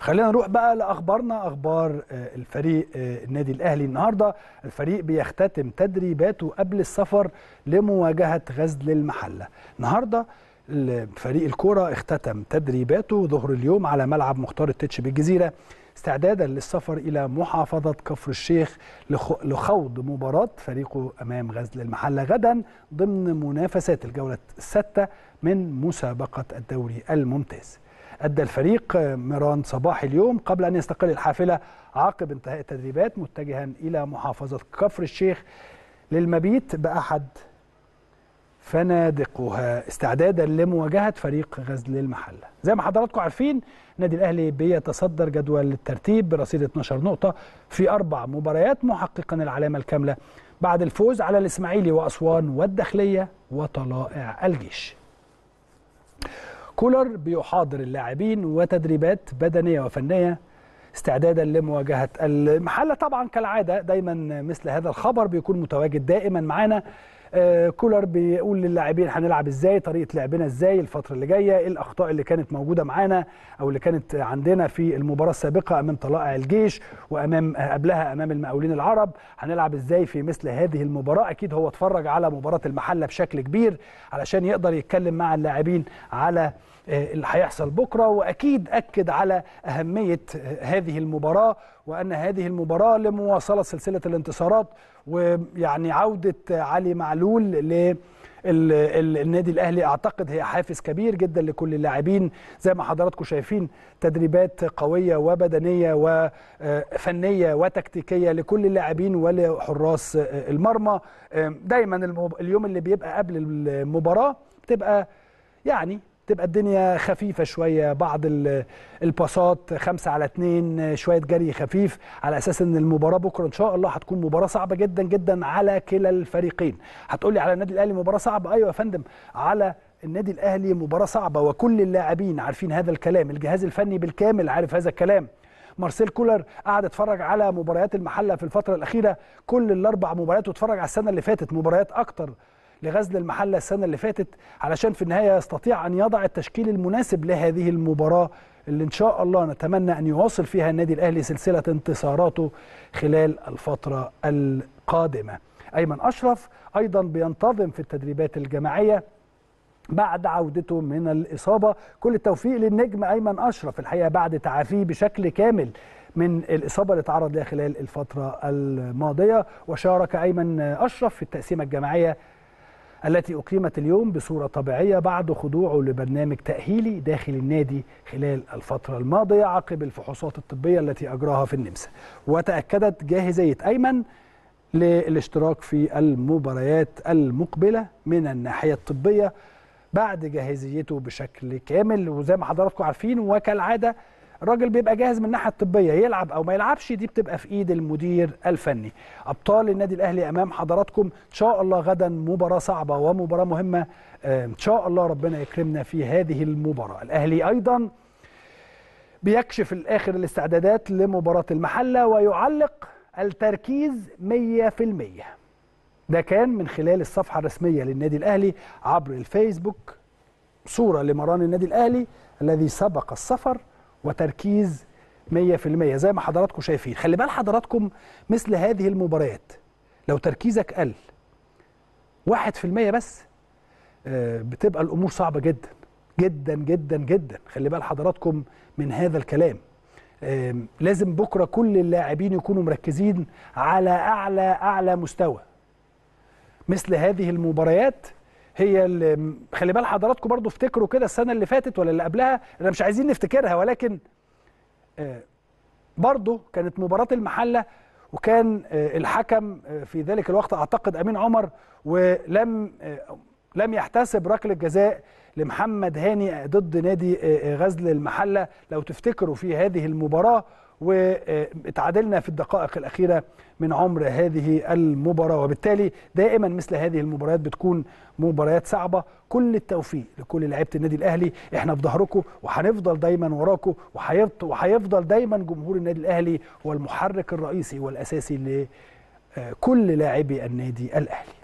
خلينا نروح بقى لاخبارنا اخبار آه، الفريق آه، النادي الاهلي النهارده الفريق بيختتم تدريباته قبل السفر لمواجهه غزل المحله النهارده فريق الكوره اختتم تدريباته ظهر اليوم على ملعب مختار التتش بالجزيرة استعدادا للسفر إلى محافظة كفر الشيخ لخوض مباراة فريقه أمام غزل المحلة غدا ضمن منافسات الجولة الستة من مسابقة الدوري الممتاز أدى الفريق ميران صباح اليوم قبل أن يستقل الحافلة عقب انتهاء التدريبات متجها إلى محافظة كفر الشيخ للمبيت بأحد فنادقها استعدادا لمواجهة فريق غزل المحلة زي ما حضراتكم عارفين النادي الأهلي بيتصدر جدول الترتيب برصيد 12 نقطة في أربع مباريات محققا العلامة الكاملة بعد الفوز على الإسماعيلي وأسوان والداخلية وطلائع الجيش كولر بيحاضر اللاعبين وتدريبات بدنيه وفنيه استعدادا لمواجهه المحله طبعا كالعاده دايما مثل هذا الخبر بيكون متواجد دائما معانا آه، كولر بيقول للاعبين هنلعب ازاي طريقه لعبنا ازاي الفتره اللي جايه ايه الاخطاء اللي كانت موجوده معانا او اللي كانت عندنا في المباراه السابقه امام طلائع الجيش وامام قبلها امام المقاولين العرب هنلعب ازاي في مثل هذه المباراه اكيد هو اتفرج على مباراه المحله بشكل كبير علشان يقدر يتكلم مع اللاعبين على آه، اللي هيحصل بكره واكيد اكد على اهميه آه، هذه المباراه وان هذه المباراه لمواصله سلسله الانتصارات ويعني عودة علي معلول ل النادي الاهلي اعتقد هي حافز كبير جدا لكل اللاعبين زي ما حضراتكم شايفين تدريبات قويه وبدنيه وفنيه آه، وتكتيكيه لكل اللاعبين ولحراس آه، المرمى دايما اليوم اللي بيبقى قبل المباراه بتبقى يعني تبقى الدنيا خفيفه شويه بعض الباصات خمسة على اثنين شويه جري خفيف على اساس ان المباراه بكره ان شاء الله هتكون مباراه صعبه جدا جدا على كلا الفريقين هتقولي على النادي الاهلي مباراه صعبه ايوه يا فندم على النادي الاهلي مباراه صعبه وكل اللاعبين عارفين هذا الكلام الجهاز الفني بالكامل عارف هذا الكلام مارسيل كولر قعد اتفرج على مباريات المحله في الفتره الاخيره كل الاربع مباريات واتفرج على السنه اللي فاتت مباريات اكتر لغزل المحله السنه اللي فاتت علشان في النهايه يستطيع ان يضع التشكيل المناسب لهذه المباراه اللي ان شاء الله نتمنى ان يواصل فيها النادي الاهلي سلسله انتصاراته خلال الفتره القادمه. ايمن اشرف ايضا بينتظم في التدريبات الجماعيه بعد عودته من الاصابه، كل التوفيق للنجم ايمن اشرف الحقيقه بعد تعافيه بشكل كامل من الإصابة اللي تعرض لها خلال الفترة الماضية وشارك أيمن أشرف في التقسيمة الجماعية التي أقيمت اليوم بصورة طبيعية بعد خضوعه لبرنامج تأهيلي داخل النادي خلال الفترة الماضية عقب الفحوصات الطبية التي أجراها في النمسا وتأكدت جاهزية أيمن للاشتراك في المباريات المقبلة من الناحية الطبية بعد جاهزيته بشكل كامل وزي ما حضراتكم عارفين وكالعادة الراجل بيبقى جاهز من الناحيه الطبيه يلعب او ما يلعبش دي بتبقى في ايد المدير الفني ابطال النادي الاهلي امام حضراتكم ان شاء الله غدا مباراه صعبه ومباراه مهمه آه، ان شاء الله ربنا يكرمنا في هذه المباراه الاهلي ايضا بيكشف الاخر الاستعدادات لمباراه المحله ويعلق التركيز 100% ده كان من خلال الصفحه الرسميه للنادي الاهلي عبر الفيسبوك صوره لمران النادي الاهلي الذي سبق السفر وتركيز 100% زي ما حضراتكم شايفين خلي بال حضراتكم مثل هذه المباريات لو تركيزك قل 1% بس آه، بتبقى الامور صعبه جدا جدا جدا جدا خلي بال حضراتكم من هذا الكلام لازم بكره كل اللاعبين يكونوا مركزين على اعلى اعلى مستوى مثل هذه المباريات هي اللي خلي بال حضراتكم برضو افتكروا كده السنه اللي فاتت ولا اللي قبلها احنا مش عايزين نفتكرها ولكن آه، برضو كانت مباراه المحله وكان آه، الحكم آه، في ذلك الوقت اعتقد امين عمر ولم لم يحتسب ركله جزاء لمحمد هاني ضد نادي غزل المحله لو تفتكروا في هذه المباراه واتعادلنا في الدقائق الاخيره من عمر هذه المباراه وبالتالي دائما مثل هذه المباريات بتكون مباريات صعبه كل التوفيق لكل لعيبه النادي الاهلي احنا في ظهركم وهنفضل دايما وراكم وهيفضل دايما جمهور النادي الاهلي هو المحرك الرئيسي والاساسي لكل لاعبي النادي الاهلي